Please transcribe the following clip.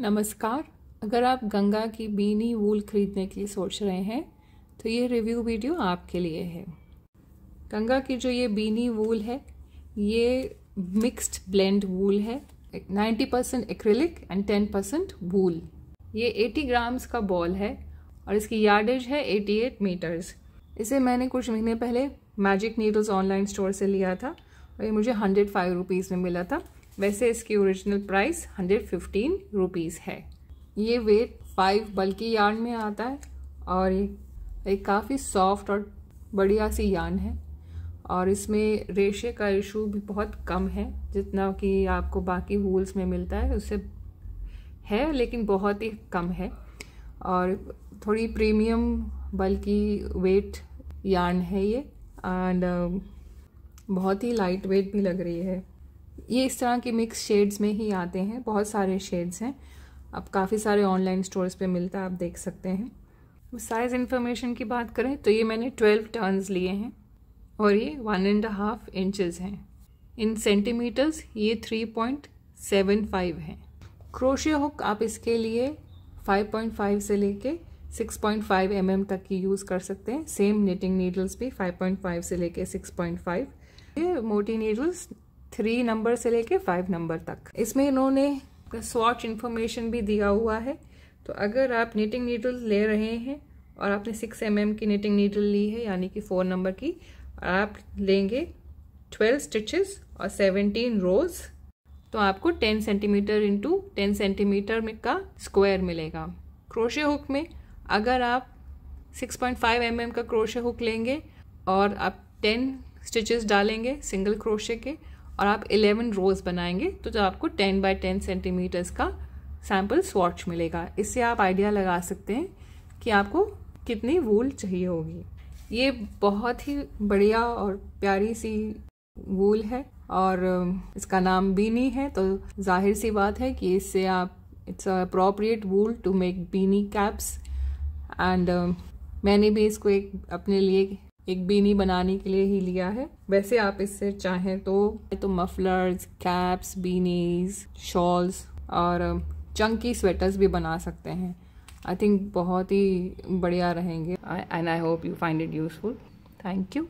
नमस्कार अगर आप गंगा की बीनी वूल खरीदने के लिए सोच रहे हैं तो ये रिव्यू वीडियो आपके लिए है गंगा की जो ये बीनी वूल है ये मिक्स्ड ब्लेंड वूल है 90% percent acrylic and 10% percent wool ये 80 ग्राम्स का बॉल है और इसकी यार्डेज है 88 मीटर्स इसे मैंने कुछ महीने पहले मैजिक नीडल्स ऑनलाइन स्टोर से लिया था और ये मुझे हंड्रेड फाइव रुपीज़ में मिला था वैसे इसकी original price hundred fifteen rupees है ये वेट फाइव बल्कि यान में आता है और ये काफ़ी सॉफ्ट और बढ़िया सी यान है और इसमें रेशे का इशू भी बहुत कम है जितना कि आपको बाकी वूल्स में मिलता है उससे है लेकिन बहुत ही कम है और थोड़ी प्रीमियम बल्कि वेट यान है ये एंड uh, बहुत ही लाइट वेट भी लग रही है ये इस तरह के मिक्स शेड्स में ही आते हैं बहुत सारे शेड्स हैं अब काफ़ी सारे ऑनलाइन स्टोर्स पे मिलता है आप देख सकते हैं साइज़ इन्फॉर्मेशन की बात करें तो ये मैंने ट्वेल्व टर्न्स लिए हैं और ये वन एंड हाफ इंचज़ हैं इन सेंटीमीटर्स ये थ्री पॉइंट सेवन फाइव हैं क्रोशिया हुक आप इसके लिए फाइव पॉइंट फाइव से लेके six point five M M तक की यूज़ कर सकते हैं सेम निटिंग नीडल्स भी फाइव पॉइंट फाइव से लेके सिक्स पॉइंट फाइव ये मोटी नीडल्स थ्री नंबर से लेके फाइव नंबर तक इसमें इन्होंने स्वॉच इन्फॉर्मेशन भी दिया हुआ है तो अगर आप नीटिंग नीडल ले रहे हैं और आपने सिक्स एम mm की नीटिंग नीडल ली है यानी कि फोर नंबर की आप लेंगे ट्वेल्व स्टिचेस और सेवनटीन रोज तो आपको ten centimetre into ten centimetre में का स्क्वायर मिलेगा क्रोशे हुक में अगर आप 6.5 पॉइंट mm का क्रोशे हुक लेंगे और आप टेन स्टिचेस डालेंगे सिंगल क्रोशे के और आप 11 रोज बनाएंगे तो जब आपको 10 बाय 10 सेंटीमीटर्स का सैम्पल स्वॉच मिलेगा इससे आप आइडिया लगा सकते हैं कि आपको कितनी वूल चाहिए होगी ये बहुत ही बढ़िया और प्यारी सी वूल है और इसका नाम बीनी है तो जाहिर सी बात है कि इससे आप it's appropriate wool to make beanie caps and मैंने भी इसको एक अपने लिए एक बीनी बनाने के लिए ही लिया है वैसे आप इससे चाहें तो तो मफलर्स कैप्स बीनीज शॉल्स और चंकी स्वेटर्स भी बना सकते हैं आई थिंक बहुत ही बढ़िया रहेंगे and I hope you find it useful thank you